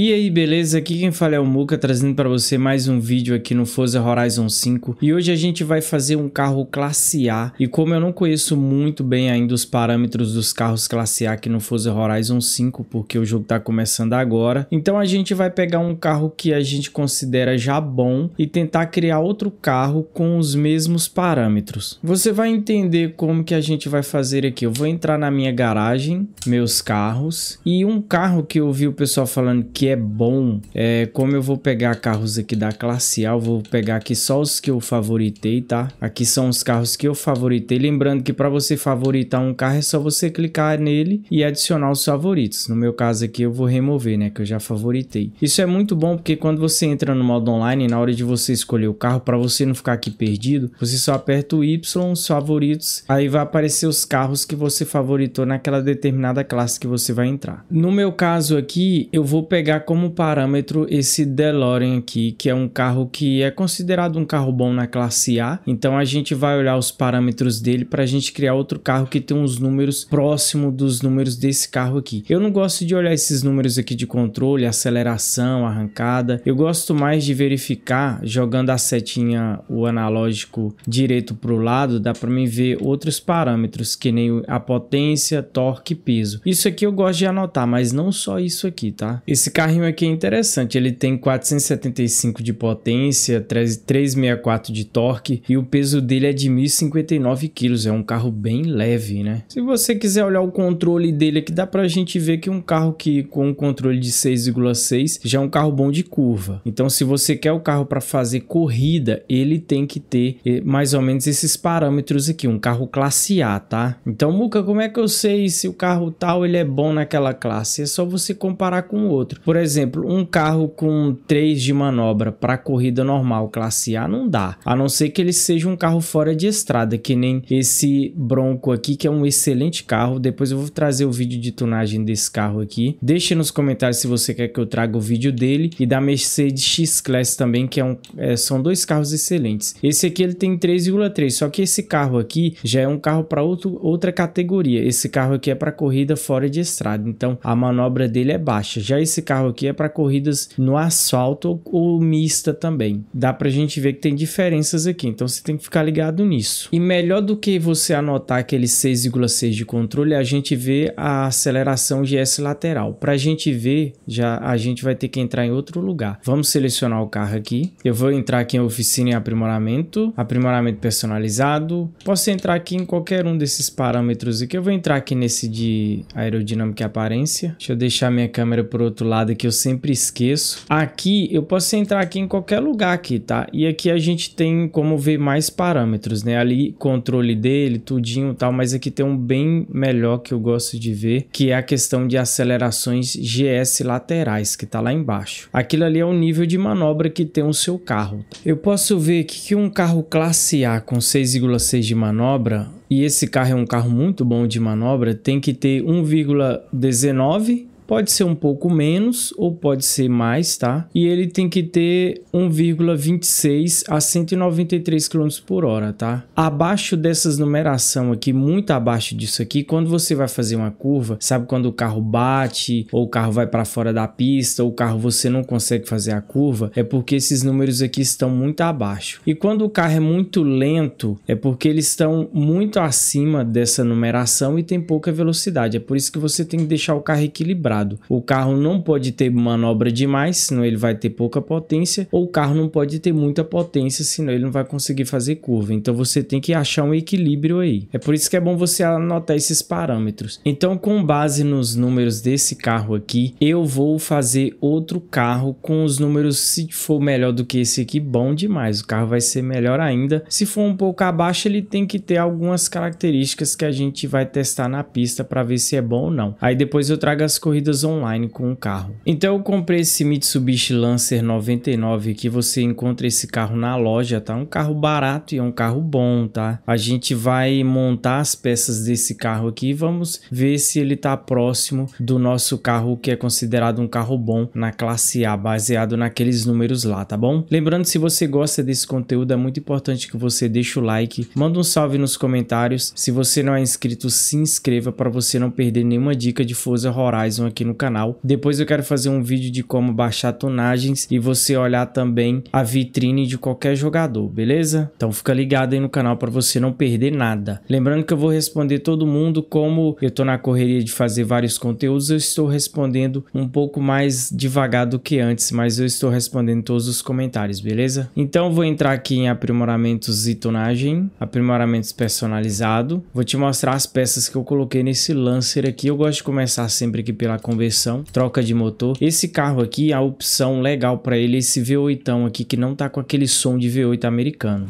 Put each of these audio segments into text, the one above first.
E aí, beleza? Aqui quem fala é o Muka, trazendo para você mais um vídeo aqui no Forza Horizon 5. E hoje a gente vai fazer um carro classe A. E como eu não conheço muito bem ainda os parâmetros dos carros classe A aqui no Forza Horizon 5, porque o jogo está começando agora, então a gente vai pegar um carro que a gente considera já bom e tentar criar outro carro com os mesmos parâmetros. Você vai entender como que a gente vai fazer aqui. Eu vou entrar na minha garagem, meus carros, e um carro que eu vi o pessoal falando que é bom. É, como eu vou pegar carros aqui da classe A, eu vou pegar aqui só os que eu favoritei, tá? Aqui são os carros que eu favoritei. Lembrando que para você favoritar um carro é só você clicar nele e adicionar os favoritos. No meu caso aqui eu vou remover, né? Que eu já favoritei. Isso é muito bom porque quando você entra no modo online, na hora de você escolher o carro, para você não ficar aqui perdido, você só aperta o Y, os favoritos, aí vai aparecer os carros que você favoritou naquela determinada classe que você vai entrar. No meu caso aqui, eu vou pegar pegar como parâmetro esse DeLorean aqui, que é um carro que é considerado um carro bom na classe A. Então a gente vai olhar os parâmetros dele para a gente criar outro carro que tem os números próximo dos números desse carro aqui. Eu não gosto de olhar esses números aqui de controle, aceleração, arrancada. Eu gosto mais de verificar jogando a setinha, o analógico direito para o lado, dá para mim ver outros parâmetros que nem a potência, torque, peso. Isso aqui eu gosto de anotar, mas não só isso aqui, tá? Esse carrinho aqui é interessante, ele tem 475 de potência, 364 de torque e o peso dele é de 1.059 quilos, é um carro bem leve, né? Se você quiser olhar o controle dele aqui, dá pra gente ver que um carro que com um controle de 6,6 já é um carro bom de curva. Então se você quer o carro para fazer corrida, ele tem que ter eh, mais ou menos esses parâmetros aqui, um carro classe A, tá? Então Muca, como é que eu sei se o carro tal ele é bom naquela classe? É só você comparar com o outro. Por exemplo, um carro com 3 de manobra para corrida normal classe A não dá, a não ser que ele seja um carro fora de estrada, que nem esse Bronco aqui, que é um excelente carro. Depois eu vou trazer o vídeo de tunagem desse carro aqui. Deixe nos comentários se você quer que eu traga o vídeo dele e da Mercedes X-Class também, que é um, é, são dois carros excelentes. Esse aqui ele tem 3,3, só que esse carro aqui já é um carro para outra categoria. Esse carro aqui é para corrida fora de estrada, então a manobra dele é baixa. Já esse carro carro aqui é para corridas no asfalto ou mista também. Dá para a gente ver que tem diferenças aqui, então você tem que ficar ligado nisso. E melhor do que você anotar aquele 6,6 de controle, a gente vê a aceleração GS lateral. Para a gente ver, já a gente vai ter que entrar em outro lugar. Vamos selecionar o carro aqui. Eu vou entrar aqui em oficina e aprimoramento, aprimoramento personalizado. Posso entrar aqui em qualquer um desses parâmetros aqui. Eu vou entrar aqui nesse de aerodinâmica e aparência. Deixa eu deixar minha câmera por outro lado parada que eu sempre esqueço. Aqui, eu posso entrar aqui em qualquer lugar aqui, tá? E aqui a gente tem como ver mais parâmetros, né? Ali, controle dele, tudinho e tal, mas aqui tem um bem melhor que eu gosto de ver, que é a questão de acelerações GS laterais, que tá lá embaixo. Aquilo ali é o nível de manobra que tem o seu carro. Eu posso ver aqui que um carro classe A com 6,6 de manobra, e esse carro é um carro muito bom de manobra, tem que ter 1,19 Pode ser um pouco menos ou pode ser mais, tá? E ele tem que ter 1,26 a 193 km por hora, tá? Abaixo dessas numeração aqui, muito abaixo disso aqui, quando você vai fazer uma curva, sabe quando o carro bate ou o carro vai para fora da pista ou o carro você não consegue fazer a curva, é porque esses números aqui estão muito abaixo. E quando o carro é muito lento, é porque eles estão muito acima dessa numeração e tem pouca velocidade. É por isso que você tem que deixar o carro equilibrado equilibrado. O carro não pode ter manobra demais, senão ele vai ter pouca potência, ou o carro não pode ter muita potência, senão ele não vai conseguir fazer curva. Então você tem que achar um equilíbrio aí. É por isso que é bom você anotar esses parâmetros. Então, com base nos números desse carro aqui, eu vou fazer outro carro com os números, se for melhor do que esse aqui, bom demais. O carro vai ser melhor ainda. Se for um pouco abaixo, ele tem que ter algumas características que a gente vai testar na pista para ver se é bom ou não. Aí depois eu trago as corridas corridas online com o carro. Então eu comprei esse Mitsubishi Lancer 99 que você encontra esse carro na loja, tá? Um carro barato e é um carro bom, tá? A gente vai montar as peças desse carro aqui e vamos ver se ele tá próximo do nosso carro que é considerado um carro bom na classe A, baseado naqueles números lá, tá bom? Lembrando, se você gosta desse conteúdo, é muito importante que você deixe o like, manda um salve nos comentários. Se você não é inscrito, se inscreva para você não perder nenhuma dica de Forza Horizon aqui aqui no canal. Depois eu quero fazer um vídeo de como baixar tonagens e você olhar também a vitrine de qualquer jogador, beleza? Então fica ligado aí no canal para você não perder nada. Lembrando que eu vou responder todo mundo, como eu tô na correria de fazer vários conteúdos, eu estou respondendo um pouco mais devagar do que antes, mas eu estou respondendo todos os comentários, beleza? Então vou entrar aqui em aprimoramentos e tonagem, aprimoramentos personalizado. Vou te mostrar as peças que eu coloquei nesse Lancer aqui. Eu gosto de começar sempre aqui pela conversão, troca de motor. Esse carro aqui, é a opção legal para ele é esse V8 aqui, que não tá com aquele som de V8 americano.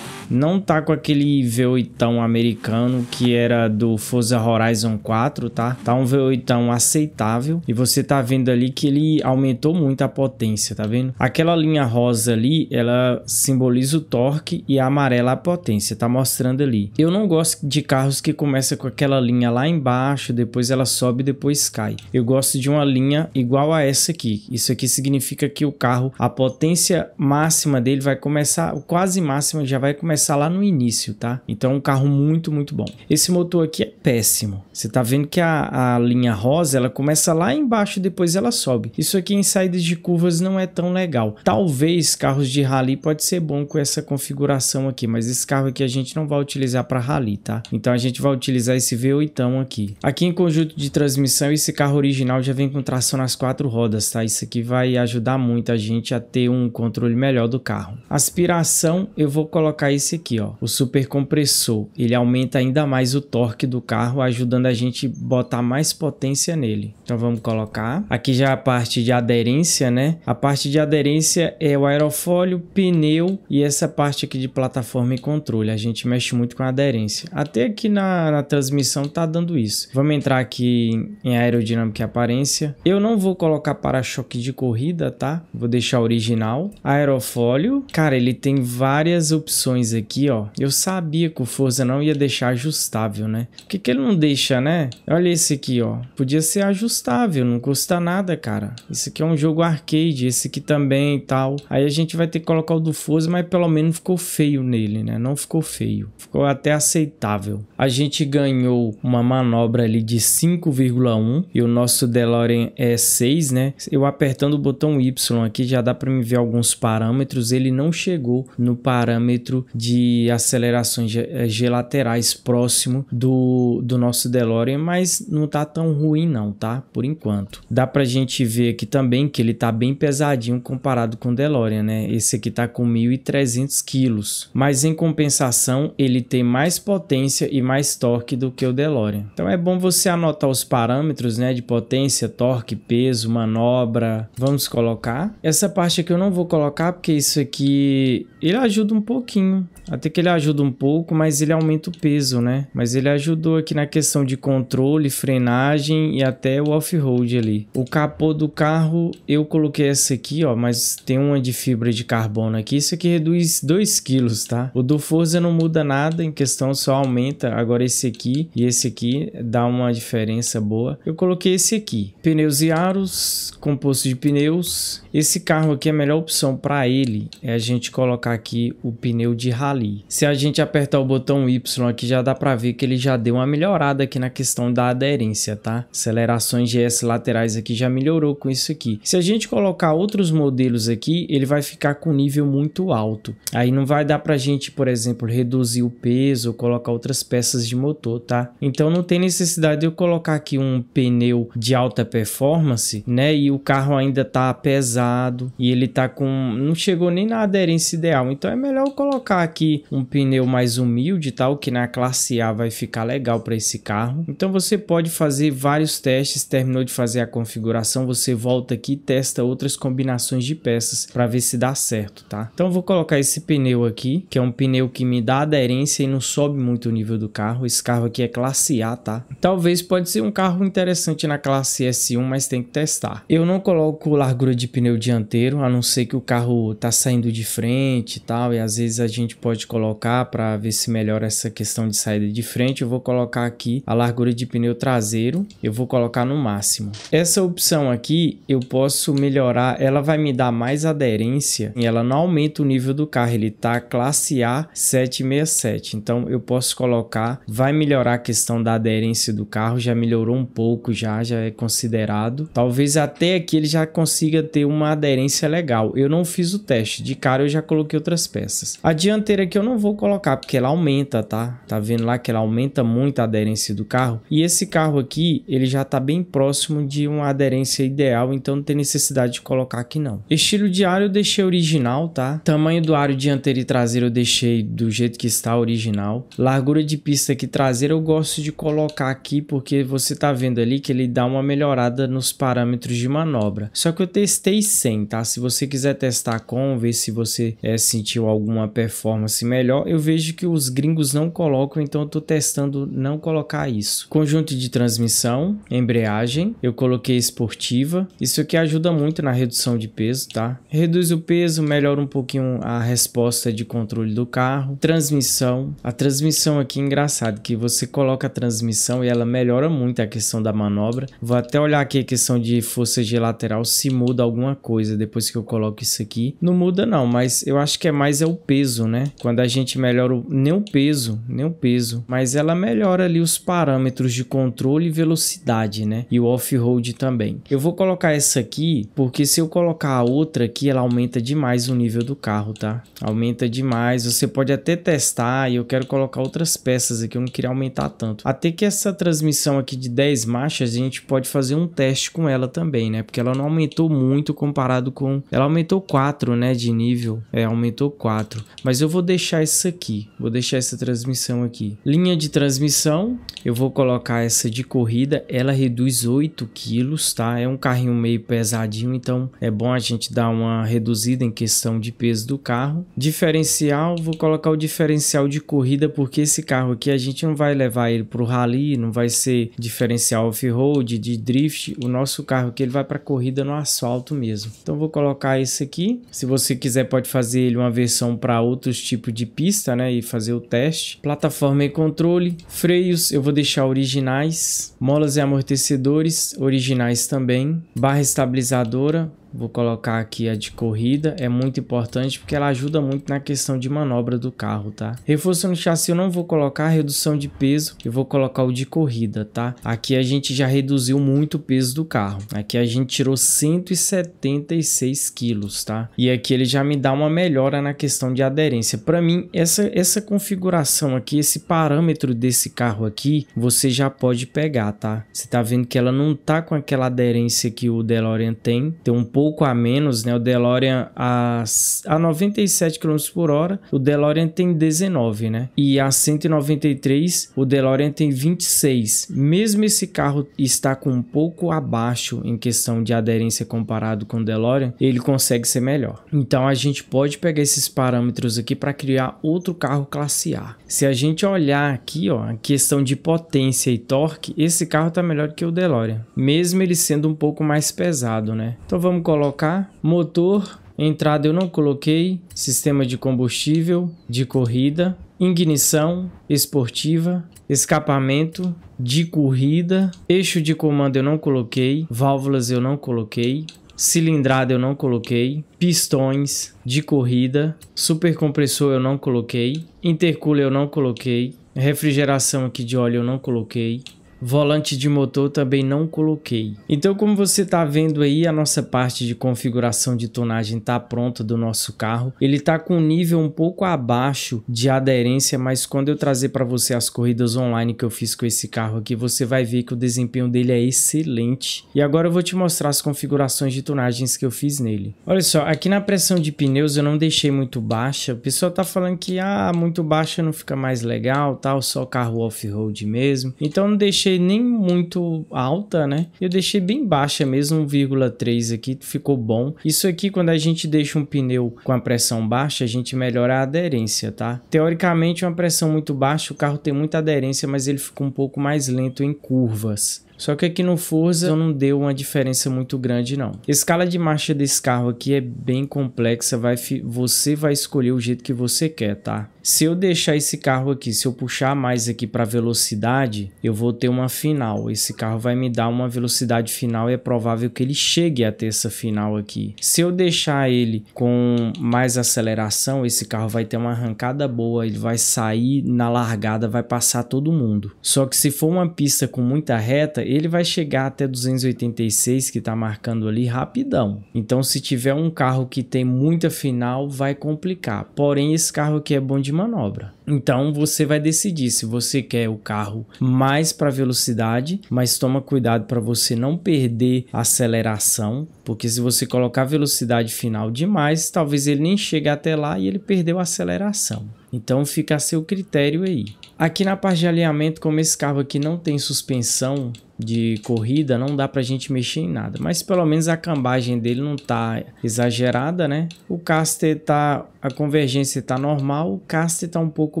Não tá com aquele V8 americano que era do Forza Horizon 4, tá? Tá um V8 aceitável e você tá vendo ali que ele aumentou muito a potência, tá vendo? Aquela linha rosa ali, ela simboliza o torque e a amarela a potência, tá mostrando ali. Eu não gosto de carros que começa com aquela linha lá embaixo, depois ela sobe depois cai. Eu gosto de uma linha igual a essa aqui. Isso aqui significa que o carro, a potência máxima dele vai começar, quase máxima já vai começar começar lá no início, tá? Então um carro muito, muito bom. Esse motor aqui é péssimo. Você tá vendo que a, a linha rosa, ela começa lá embaixo e depois ela sobe. Isso aqui em saídas de curvas não é tão legal. Talvez carros de rally pode ser bom com essa configuração aqui, mas esse carro aqui a gente não vai utilizar para rally, tá? Então a gente vai utilizar esse V8 aqui. Aqui em conjunto de transmissão, esse carro original já vem com tração nas quatro rodas, tá? Isso aqui vai ajudar muito a gente a ter um controle melhor do carro. Aspiração, eu vou colocar isso esse aqui, ó, o supercompressor. Ele aumenta ainda mais o torque do carro, ajudando a gente botar mais potência nele. Então vamos colocar. Aqui já é a parte de aderência, né? A parte de aderência é o aerofólio, pneu e essa parte aqui de plataforma e controle. A gente mexe muito com a aderência. Até aqui na, na transmissão tá dando isso. Vamos entrar aqui em aerodinâmica e aparência. Eu não vou colocar para-choque de corrida, tá? Vou deixar original. Aerofólio. Cara, ele tem várias opções aqui, ó. Eu sabia que o Forza não ia deixar ajustável, né? Por que, que ele não deixa, né? Olha esse aqui, ó. Podia ser ajustável, não custa nada, cara. Esse aqui é um jogo arcade, esse aqui também e tal. Aí a gente vai ter que colocar o do Forza, mas pelo menos ficou feio nele, né? Não ficou feio. Ficou até aceitável. A gente ganhou uma manobra ali de 5,1 e o nosso DeLorean é 6, né? Eu apertando o botão Y aqui já dá para me ver alguns parâmetros. Ele não chegou no parâmetro de de acelerações G eh, laterais próximo do, do nosso DeLorean, mas não tá tão ruim não, tá? Por enquanto. Dá pra gente ver aqui também que ele tá bem pesadinho comparado com o DeLorean, né? Esse aqui tá com 1.300 quilos, mas em compensação ele tem mais potência e mais torque do que o DeLorean. Então é bom você anotar os parâmetros, né, de potência, torque, peso, manobra. Vamos colocar. Essa parte aqui eu não vou colocar porque isso aqui ele ajuda um pouquinho até que ele ajuda um pouco, mas ele aumenta o peso, né? Mas ele ajudou aqui na questão de controle, frenagem e até o off-road ali. O capô do carro, eu coloquei essa aqui, ó, mas tem uma de fibra de carbono aqui. Isso aqui reduz 2 quilos, tá? O do Forza não muda nada em questão, só aumenta. Agora esse aqui e esse aqui dá uma diferença boa. Eu coloquei esse aqui. Pneus e aros, composto de pneus. Esse carro aqui, é a melhor opção para ele é a gente colocar aqui o pneu de ali. Se a gente apertar o botão Y aqui, já dá para ver que ele já deu uma melhorada aqui na questão da aderência, tá? Acelerações GS laterais aqui já melhorou com isso aqui. Se a gente colocar outros modelos aqui, ele vai ficar com nível muito alto. Aí não vai dar pra gente, por exemplo, reduzir o peso ou colocar outras peças de motor, tá? Então não tem necessidade de eu colocar aqui um pneu de alta performance, né? E o carro ainda tá pesado e ele tá com... não chegou nem na aderência ideal. Então é melhor colocar aqui um pneu mais humilde tal, que na classe A vai ficar legal para esse carro. Então você pode fazer vários testes, terminou de fazer a configuração, você volta aqui e testa outras combinações de peças para ver se dá certo, tá? Então vou colocar esse pneu aqui, que é um pneu que me dá aderência e não sobe muito o nível do carro. Esse carro aqui é classe A, tá? Talvez pode ser um carro interessante na classe S1, mas tem que testar. Eu não coloco largura de pneu dianteiro, a não ser que o carro tá saindo de frente e tal, e às vezes a gente pode colocar para ver se melhora essa questão de saída de frente, eu vou colocar aqui a largura de pneu traseiro, eu vou colocar no máximo. Essa opção aqui eu posso melhorar, ela vai me dar mais aderência e ela não aumenta o nível do carro, ele tá classe A 767, então eu posso colocar, vai melhorar a questão da aderência do carro, já melhorou um pouco já, já é considerado. Talvez até aqui ele já consiga ter uma aderência legal, eu não fiz o teste, de cara eu já coloquei outras peças. A dianteira carteira que eu não vou colocar, porque ela aumenta, tá? Tá vendo lá que ela aumenta muito a aderência do carro. E esse carro aqui, ele já tá bem próximo de uma aderência ideal, então não tem necessidade de colocar aqui não. Estilo de aro eu deixei original, tá? Tamanho do aro dianteiro e traseiro eu deixei do jeito que está original. Largura de pista aqui traseira eu gosto de colocar aqui, porque você tá vendo ali que ele dá uma melhorada nos parâmetros de manobra. Só que eu testei sem, tá? Se você quiser testar com, ver se você é, sentiu alguma performance performance assim melhor, eu vejo que os gringos não colocam, então eu estou testando não colocar isso. Conjunto de transmissão, embreagem, eu coloquei esportiva. Isso aqui ajuda muito na redução de peso, tá? Reduz o peso, melhora um pouquinho a resposta de controle do carro. Transmissão. A transmissão aqui é engraçado que você coloca a transmissão e ela melhora muito a questão da manobra. Vou até olhar aqui a questão de força de lateral se muda alguma coisa depois que eu coloco isso aqui. Não muda não, mas eu acho que é mais é o peso, né? Quando a gente melhora o, nem o peso, nem o peso, mas ela melhora ali os parâmetros de controle e velocidade, né? E o off-road também. Eu vou colocar essa aqui, porque se eu colocar a outra aqui, ela aumenta demais o nível do carro, tá? Aumenta demais, você pode até testar e eu quero colocar outras peças aqui, eu não queria aumentar tanto. Até que essa transmissão aqui de 10 marchas, a gente pode fazer um teste com ela também, né? Porque ela não aumentou muito comparado com... Ela aumentou 4, né, de nível. É, aumentou 4. Mas eu vou vou deixar isso aqui, vou deixar essa transmissão aqui. Linha de transmissão, eu vou colocar essa de corrida, ela reduz 8 quilos, tá? É um carrinho meio pesadinho, então é bom a gente dar uma reduzida em questão de peso do carro. Diferencial, vou colocar o diferencial de corrida, porque esse carro aqui a gente não vai levar ele para o rally, não vai ser diferencial off-road, de drift, o nosso carro aqui ele vai para corrida no asfalto mesmo. Então vou colocar esse aqui, se você quiser pode fazer ele uma versão para outros tipo de pista, né, e fazer o teste. Plataforma e controle, freios eu vou deixar originais, molas e amortecedores originais também, barra estabilizadora, Vou colocar aqui a de corrida, é muito importante porque ela ajuda muito na questão de manobra do carro, tá? Reforço no chassi eu não vou colocar, redução de peso, eu vou colocar o de corrida, tá? Aqui a gente já reduziu muito o peso do carro. Aqui a gente tirou 176 quilos, tá? E aqui ele já me dá uma melhora na questão de aderência. Para mim, essa, essa configuração aqui, esse parâmetro desse carro aqui, você já pode pegar, tá? Você tá vendo que ela não tá com aquela aderência que o DeLorean tem, tem um pouco pouco a menos, né? O DeLorean a, a 97 km por hora, o DeLorean tem 19, né? E a 193, o DeLorean tem 26. Mesmo esse carro está com um pouco abaixo em questão de aderência comparado com o DeLorean, ele consegue ser melhor. Então a gente pode pegar esses parâmetros aqui para criar outro carro classe A. Se a gente olhar aqui, ó, a questão de potência e torque, esse carro está melhor que o DeLorean, mesmo ele sendo um pouco mais pesado, né? Então vamos colocar. Motor, entrada eu não coloquei. Sistema de combustível, de corrida, ignição esportiva, escapamento de corrida, eixo de comando eu não coloquei, válvulas eu não coloquei, cilindrada eu não coloquei, pistões de corrida, supercompressor eu não coloquei, intercooler eu não coloquei, refrigeração aqui de óleo eu não coloquei, Volante de motor também não coloquei. Então como você está vendo aí, a nossa parte de configuração de tonagem está pronta do nosso carro. Ele está com um nível um pouco abaixo de aderência, mas quando eu trazer para você as corridas online que eu fiz com esse carro aqui, você vai ver que o desempenho dele é excelente. E agora eu vou te mostrar as configurações de tonagens que eu fiz nele. Olha só, aqui na pressão de pneus eu não deixei muito baixa. O pessoal tá falando que ah, muito baixa não fica mais legal, tal, só carro off-road mesmo. Então não deixei deixei nem muito alta, né? Eu deixei bem baixa mesmo, 1,3 aqui, ficou bom. Isso aqui, quando a gente deixa um pneu com a pressão baixa, a gente melhora a aderência, tá? Teoricamente, uma pressão muito baixa, o carro tem muita aderência, mas ele ficou um pouco mais lento em curvas. Só que aqui no Forza não deu uma diferença muito grande não. Escala de marcha desse carro aqui é bem complexa, vai você vai escolher o jeito que você quer, tá? Se eu deixar esse carro aqui, se eu puxar mais aqui para velocidade, eu vou ter uma final. Esse carro vai me dar uma velocidade final e é provável que ele chegue a ter essa final aqui. Se eu deixar ele com mais aceleração, esse carro vai ter uma arrancada boa, ele vai sair na largada, vai passar todo mundo. Só que se for uma pista com muita reta, ele vai chegar até 286 que está marcando ali rapidão. Então se tiver um carro que tem muita final, vai complicar. Porém esse carro aqui é bom demais manobra. Então você vai decidir se você quer o carro mais para velocidade, mas toma cuidado para você não perder a aceleração, porque se você colocar velocidade final demais, talvez ele nem chegue até lá e ele perdeu a aceleração. Então fica a seu critério aí. Aqui na parte de alinhamento, como esse carro aqui não tem suspensão, de corrida, não dá pra gente mexer em nada. Mas pelo menos a cambagem dele não tá exagerada, né? O caster tá... A convergência tá normal, o caster tá um pouco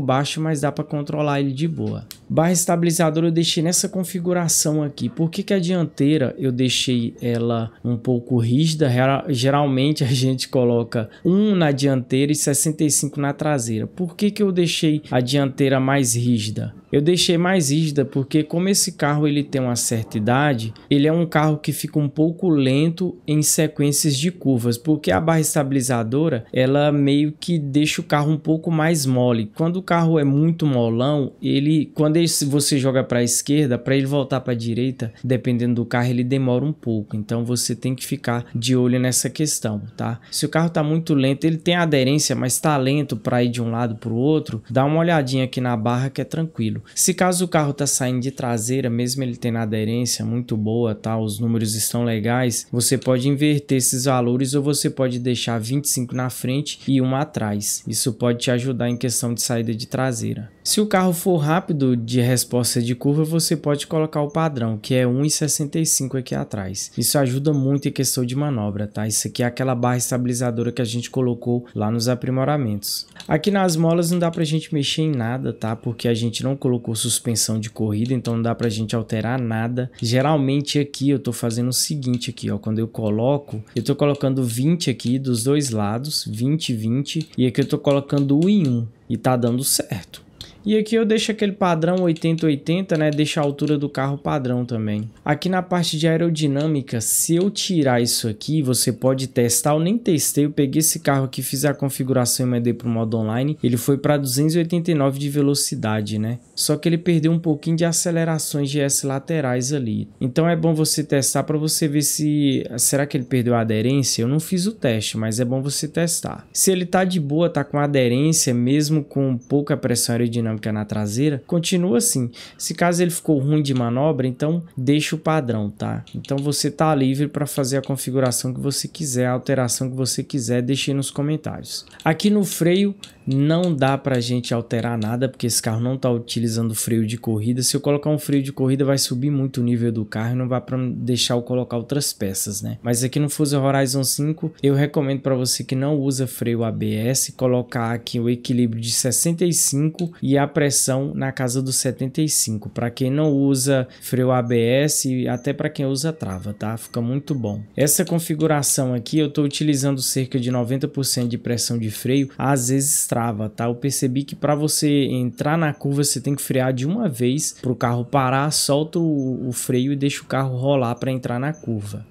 baixo, mas dá pra controlar ele de boa. Barra estabilizadora eu deixei nessa configuração aqui. Por que, que a dianteira eu deixei ela um pouco rígida? Geralmente a gente coloca 1 na dianteira e 65 na traseira. Por que, que eu deixei a dianteira mais rígida? Eu deixei mais rígida porque como esse carro ele tem uma certa idade, ele é um carro que fica um pouco lento em sequências de curvas, porque a barra estabilizadora, ela meio que deixa o carro um pouco mais mole. Quando o carro é muito molão, ele quando ele, você joga para a esquerda, para ele voltar para a direita, dependendo do carro, ele demora um pouco. Então você tem que ficar de olho nessa questão, tá? Se o carro tá muito lento, ele tem aderência, mas tá lento para ir de um lado para o outro, dá uma olhadinha aqui na barra que é tranquilo. Se caso o carro tá saindo de traseira, mesmo ele tendo aderência muito boa, tá? os números estão legais, você pode inverter esses valores ou você pode deixar 25 na frente e um atrás. Isso pode te ajudar em questão de saída de traseira. Se o carro for rápido de resposta de curva, você pode colocar o padrão, que é 1,65 aqui atrás. Isso ajuda muito em questão de manobra, tá? Isso aqui é aquela barra estabilizadora que a gente colocou lá nos aprimoramentos. Aqui nas molas não dá pra gente mexer em nada, tá? Porque a gente não colocou suspensão de corrida, então não dá pra gente alterar nada. Geralmente aqui eu tô fazendo o seguinte aqui, ó, quando eu coloco, eu tô colocando 20 aqui dos dois lados, 20, 20, e aqui eu tô colocando 1 em 1 e tá dando certo. E aqui eu deixo aquele padrão 80-80, né? Deixa a altura do carro padrão também. Aqui na parte de aerodinâmica, se eu tirar isso aqui, você pode testar. Eu nem testei, eu peguei esse carro aqui, fiz a configuração e mandei para o modo online. Ele foi para 289 de velocidade, né? Só que ele perdeu um pouquinho de acelerações GS laterais ali. Então é bom você testar para você ver se... Será que ele perdeu a aderência? Eu não fiz o teste, mas é bom você testar. Se ele tá de boa, tá com aderência, mesmo com pouca pressão aerodinâmica, aerodinâmica é na traseira, continua assim. Se caso ele ficou ruim de manobra, então deixa o padrão, tá? Então você tá livre para fazer a configuração que você quiser, a alteração que você quiser, deixe nos comentários. Aqui no freio não dá pra gente alterar nada, porque esse carro não tá utilizando freio de corrida. Se eu colocar um freio de corrida, vai subir muito o nível do carro e não vai pra deixar eu colocar outras peças, né? Mas aqui no Fuso Horizon 5, eu recomendo para você que não usa freio ABS, colocar aqui o equilíbrio de 65 e a pressão na casa dos 75. Para quem não usa freio ABS e até para quem usa trava, tá? Fica muito bom. Essa configuração aqui, eu tô utilizando cerca de 90% de pressão de freio, às vezes trava, tá? Eu percebi que para você entrar na curva, você tem que frear de uma vez para o carro parar, solta o, o, freio e deixa o carro rolar para entrar na curva.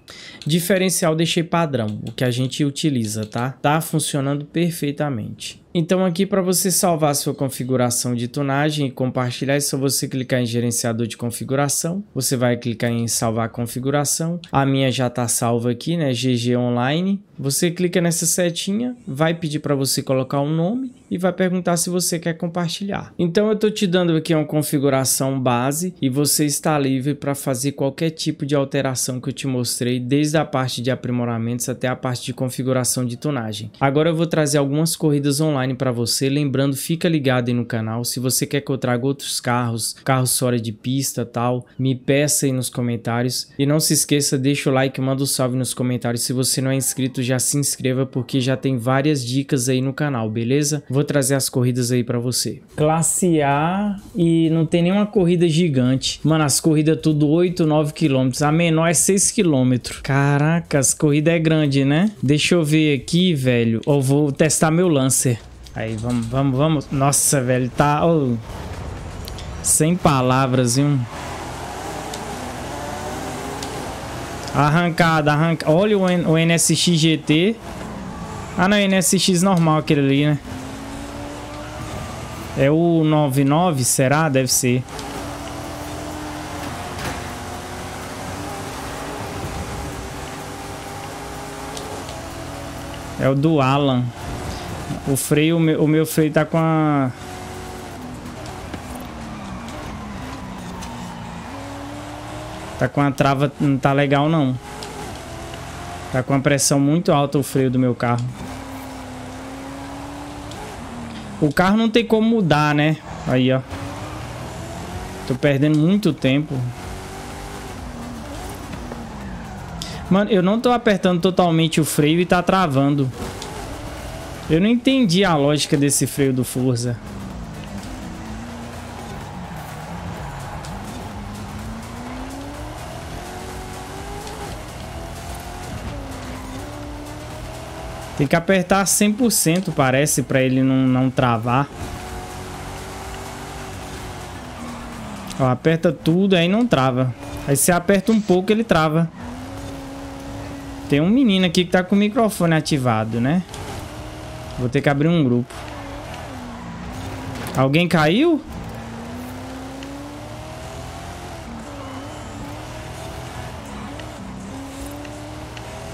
Diferencial deixei padrão, o que a gente utiliza, tá? Tá funcionando perfeitamente. Então aqui para você salvar sua configuração de tunagem e compartilhar, é só você clicar em gerenciador de configuração. Você vai clicar em salvar configuração. A minha já está salva aqui, né? GG Online. Você clica nessa setinha, vai pedir para você colocar um nome e vai perguntar se você quer compartilhar. Então eu estou te dando aqui uma configuração base e você está livre para fazer qualquer tipo de alteração que eu te mostrei, desde a parte de aprimoramentos até a parte de configuração de tonagem. Agora eu vou trazer algumas corridas online para você, lembrando, fica ligado aí no canal, se você quer que eu traga outros carros, carros fora de pista tal, me peça aí nos comentários e não se esqueça, deixa o like, manda o um salve nos comentários, se você não é inscrito já se inscreva porque já tem várias dicas aí no canal, beleza? Vou vou trazer as corridas aí para você. Classe A e não tem nenhuma corrida gigante. Mano, as corridas é tudo 8, 9 quilômetros. A menor é 6 quilômetros. Caraca, as corridas é grande, né? Deixa eu ver aqui, velho. Eu vou testar meu Lancer. Aí, vamos, vamos, vamos. Nossa, velho, tá... Oh, sem palavras, viu? Arrancada, arranca. Olha o, N o NSX GT. Ah, não, NSX normal aquele ali, né? É o 99, será? Deve ser. É o do Alan. O freio, o meu, o meu freio tá com a... Tá com a trava, não tá legal não. Tá com a pressão muito alta o freio do meu carro. O carro não tem como mudar, né? Aí, ó. Tô perdendo muito tempo. Mano, eu não tô apertando totalmente o freio e tá travando. Eu não entendi a lógica desse freio do Forza. Tem que apertar 100%, parece, pra ele não, não travar. Ó, aperta tudo, aí não trava. Aí você aperta um pouco, ele trava. Tem um menino aqui que tá com o microfone ativado, né? Vou ter que abrir um grupo. Alguém caiu?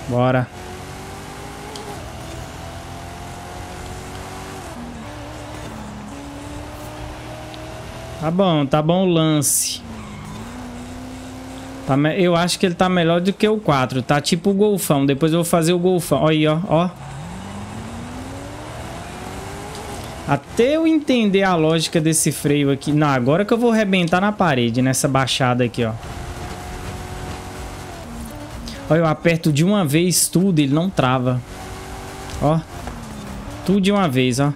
Bora. Tá bom, tá bom o lance. Tá me... Eu acho que ele tá melhor do que o 4. Tá tipo o golfão. Depois eu vou fazer o golfão. Olha aí, ó, ó. Até eu entender a lógica desse freio aqui. Não, agora que eu vou arrebentar na parede, nessa baixada aqui, ó. Olha, eu aperto de uma vez tudo, ele não trava. Ó. Tudo de uma vez, ó.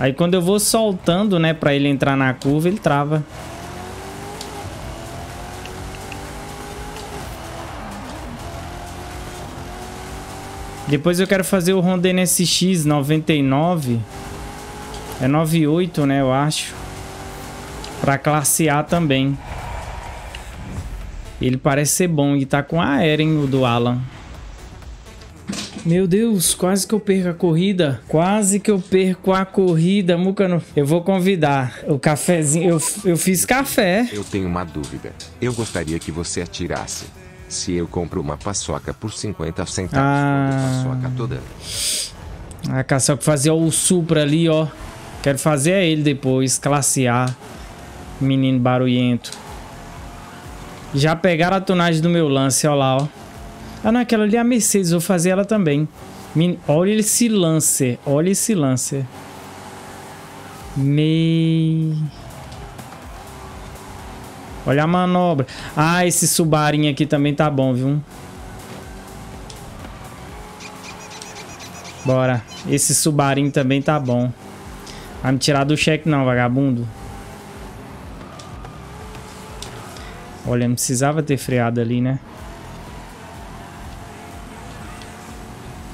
Aí quando eu vou soltando, né, pra ele entrar na curva, ele trava. Depois eu quero fazer o Honda NSX 99. É 98, né, eu acho. Pra classe A também. Ele parece ser bom e tá com a aérea, hein, o do Alan. Meu Deus, quase que eu perco a corrida. Quase que eu perco a corrida, Mucano. Eu vou convidar o cafezinho. Eu, eu fiz café. Eu tenho uma dúvida. Eu gostaria que você atirasse. Se eu compro uma paçoca por 50 centavos, ah. paçoca toda. A caçoca fazia o supra ali, ó. Quero fazer a ele depois, A. Menino barulhento. Já pegaram a tonagem do meu lance, ó lá, ó. Ah, não, aquela ali é a Mercedes, vou fazer ela também. Min... Olha esse Lancer, olha esse Lancer. Mei... Olha a manobra. Ah, esse Subarinho aqui também tá bom, viu? Bora. Esse Subarinho também tá bom. Vai me tirar do cheque não, vagabundo. Olha, não precisava ter freado ali, né?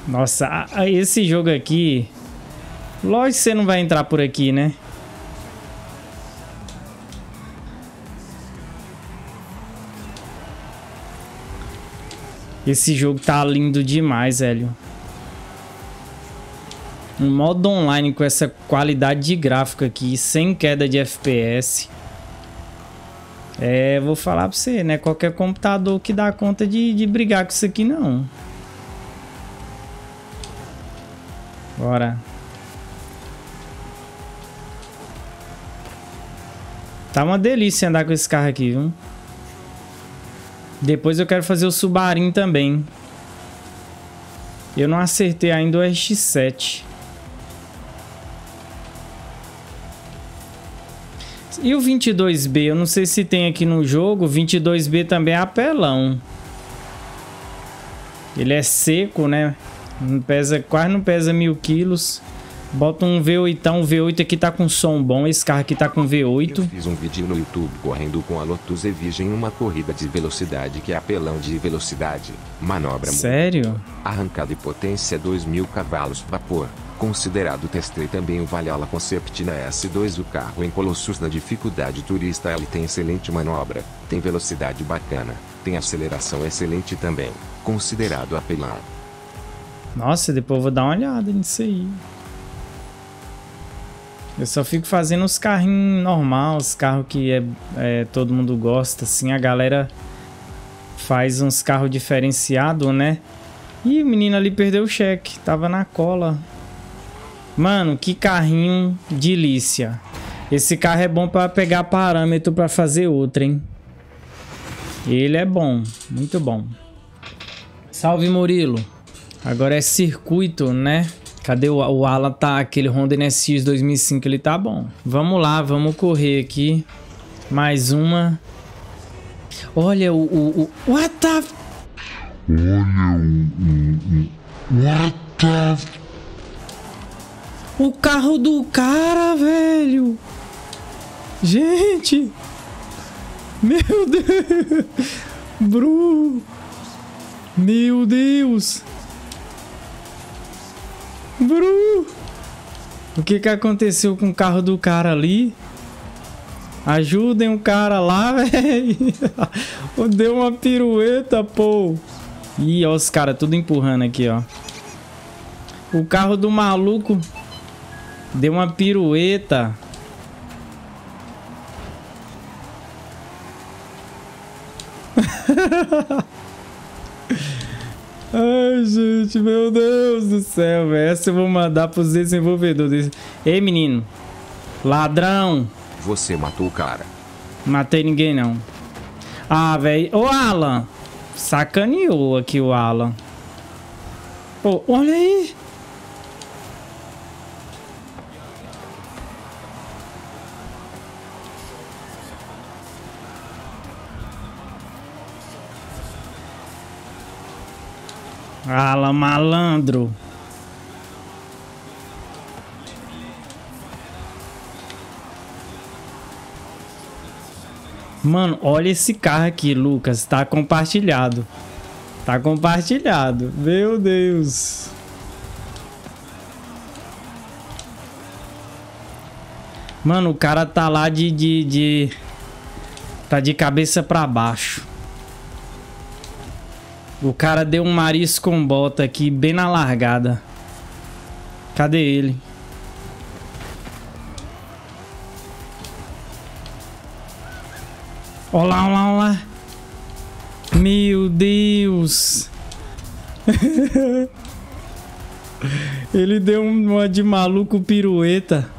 Nossa, esse jogo aqui... Lógico que você não vai entrar por aqui, né? Esse jogo tá lindo demais, velho. Um modo online com essa qualidade de gráfico aqui, sem queda de FPS. É, vou falar pra você, né? Qualquer computador que dá conta de, de brigar com isso aqui, não. Bora. Tá uma delícia andar com esse carro aqui, viu? Depois eu quero fazer o Subarin também. Eu não acertei ainda o RX-7. E o 22B? Eu não sei se tem aqui no jogo. 22B também é apelão. Ele é seco, né? Não pesa, quase não pesa mil quilos. Bota um V8, então, um V8 aqui tá com som bom, esse carro aqui tá com V8. Eu fiz um vídeo no YouTube correndo com a Lotus Evige em uma corrida de velocidade que é apelão de velocidade, manobra... Sério? Arrancada e potência 2000 cavalos vapor. Considerado testei também o Valhalla Concept na S2 o carro em Colossus na dificuldade turista ele tem excelente manobra, tem velocidade bacana, tem aceleração excelente também, considerado apelão. Nossa, depois eu vou dar uma olhada nisso aí. Eu só fico fazendo os carrinhos normais, os carros que é, é, todo mundo gosta, assim. A galera faz uns carros diferenciados, né? Ih, o menino ali perdeu o cheque. Tava na cola. Mano, que carrinho delícia. Esse carro é bom pra pegar parâmetro pra fazer outro, hein? Ele é bom. Muito bom. Salve, Murilo. Agora é circuito, né? Cadê o, o Ala? Tá, aquele Honda NSX 2005, ele tá bom. Vamos lá, vamos correr aqui. Mais uma. Olha o... o, o what the... Olha o... What the... O carro do cara, velho. Gente. Meu Deus. Bru. Meu Deus. Bru! O que que aconteceu com o carro do cara ali? Ajudem o cara lá, velho. Deu uma pirueta, pô. Ih, ó os caras tudo empurrando aqui, ó. O carro do maluco deu uma pirueta. Ai, gente, meu Deus do céu, velho. Essa eu vou mandar pros desenvolvedores. Ei, menino. Ladrão. Você matou o cara. Matei ninguém, não. Ah, velho. Ô, Alan. Sacaneou aqui o Alan. Pô, olha aí. Ala Malandro. Mano, olha esse carro aqui, Lucas. Tá compartilhado. Tá compartilhado. Meu Deus. Mano, o cara tá lá de... de, de... Tá de cabeça pra baixo. O cara deu um maris com bota aqui, bem na largada. Cadê ele? Olá, olá, olá. Meu Deus. ele deu uma de maluco pirueta.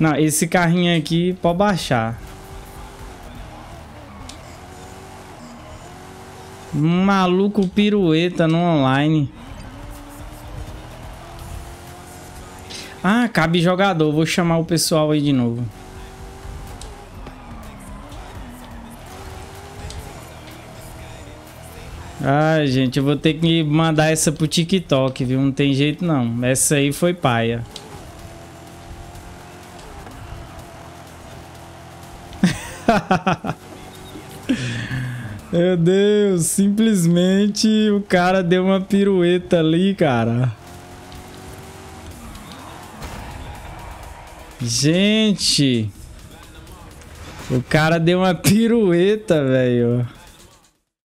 Não, esse carrinho aqui pode baixar. Maluco pirueta no online. Ah, cabe jogador. Vou chamar o pessoal aí de novo. Ai, gente, eu vou ter que mandar essa pro TikTok, viu? Não tem jeito não. Essa aí foi paia. Meu Deus, simplesmente o cara deu uma pirueta ali, cara. Gente, o cara deu uma pirueta, velho.